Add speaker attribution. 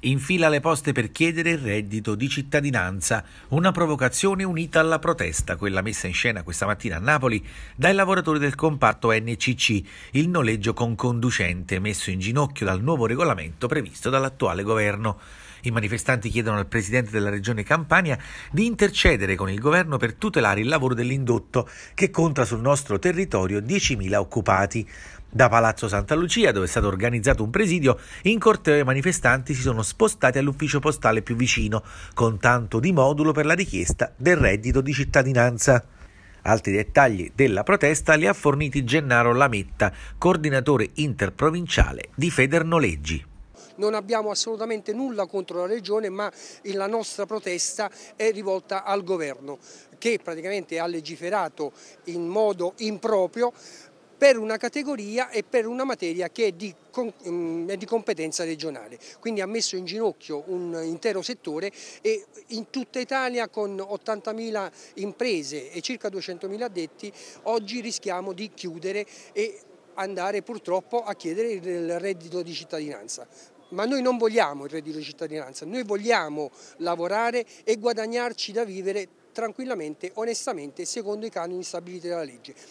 Speaker 1: in fila alle poste per chiedere il reddito di cittadinanza, una provocazione unita alla protesta, quella messa in scena questa mattina a Napoli dai lavoratori del comparto NCC, il noleggio con conducente messo in ginocchio dal nuovo regolamento previsto dall'attuale governo. I manifestanti chiedono al presidente della regione Campania di intercedere con il governo per tutelare il lavoro dell'indotto che conta sul nostro territorio 10.000 occupati. Da Palazzo Santa Lucia, dove è stato organizzato un presidio, in corteo i manifestanti si sono spostati all'ufficio postale più vicino, con tanto di modulo per la richiesta del reddito di cittadinanza. Altri dettagli della protesta li ha forniti Gennaro Lametta, coordinatore interprovinciale di Federnoleggi
Speaker 2: non abbiamo assolutamente nulla contro la Regione ma la nostra protesta è rivolta al Governo che praticamente ha legiferato in modo improprio per una categoria e per una materia che è di, mm, è di, competenza regionale. Quindi ha messo in ginocchio un intero settore e in tutta Italia con 80.000 imprese e circa 200.000 addetti oggi rischiamo di chiudere e andare purtroppo a chiedere il reddito di cittadinanza ma noi non vogliamo il reddito di cittadinanza, noi vogliamo lavorare e guadagnarci da vivere tranquillamente, onestamente, secondo i canoni stabiliti dalla legge.